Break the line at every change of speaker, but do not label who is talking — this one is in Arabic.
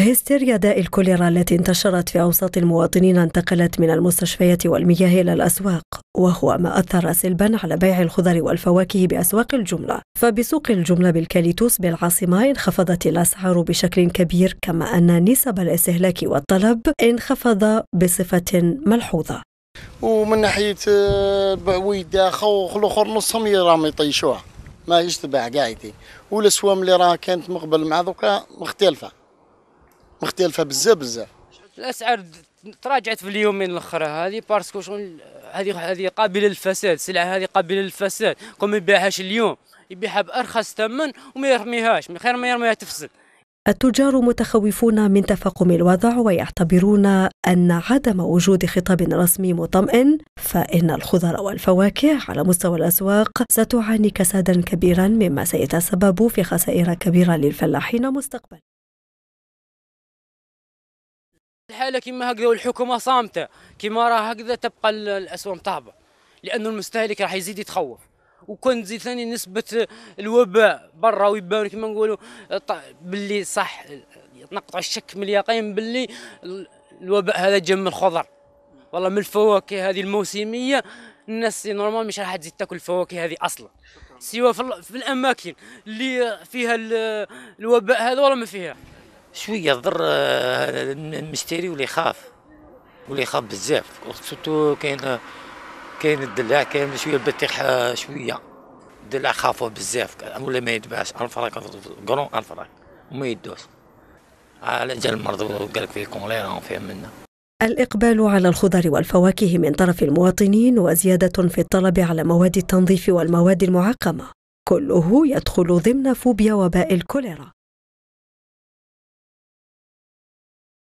هستيريا داء الكوليرا التي انتشرت في أوساط المواطنين انتقلت من المستشفيات والمياه إلى الأسواق وهو ما أثر سلبا على بيع الخضر والفواكه بأسواق الجملة فبسوق الجملة بالكاليتوس بالعاصمة انخفضت الأسعار بشكل كبير كما أن نسب الاستهلاك والطلب انخفض بصفة ملحوظة
ومن ناحية بعويد آه، خوخ الأخر نصهم راهم يطيشوها ما يشتبع تباع والأسوام اللي راه كانت مقبل مع ذوكا مختلفة مختلفه بزاف بزاف الاسعار تراجعت في اليومين الاخر هذه باسكو شغل هذه هذه قابله للفساد السلعه هذه قابله للفساد كون ما يبيعهاش اليوم يبيعها بارخص ثمن وما يرميهاش من خير ما يرميها تفسد
التجار متخوفون من تفاقم الوضع ويعتبرون أن عدم وجود خطاب رسمي مطمئن فإن الخضر والفواكه على مستوى الأسواق ستعاني كسادا كبيرا مما سيتسبب في خسائر كبيرة للفلاحين مستقبلا
الحاله كما هكذا والحكومه صامته كما راه هكذا تبقى الاسهم طابه لانه المستهلك راح يزيد يتخوف وكون تزيد ثاني نسبه الوباء برا ويبان كما نقولوا باللي صح نقطع الشك من اليقين باللي الوباء هذا جا من الخضر والله من الفواكه هذه الموسميه الناس نورمال مش راح تزيد تاكل الفواكه هذه اصلا سواء في, في الاماكن اللي فيها الوباء هذا ولا ما فيها
شويه ضر المشتري آه، واللي يخاف واللي يخاف بزاف سورتو كاين كاين الدلع كاين شويه البطيخ آه، شويه الدلع خافوه بزاف ولا ما يتباعش الف فرانك كرون الف فرانك وما يدوش على جال المرض وقال لك فيه كونليرا فيه منا
الإقبال على الخضر والفواكه من طرف المواطنين وزيادة في الطلب على مواد التنظيف والمواد المعقمة كله يدخل ضمن فوبيا وباء الكوليرا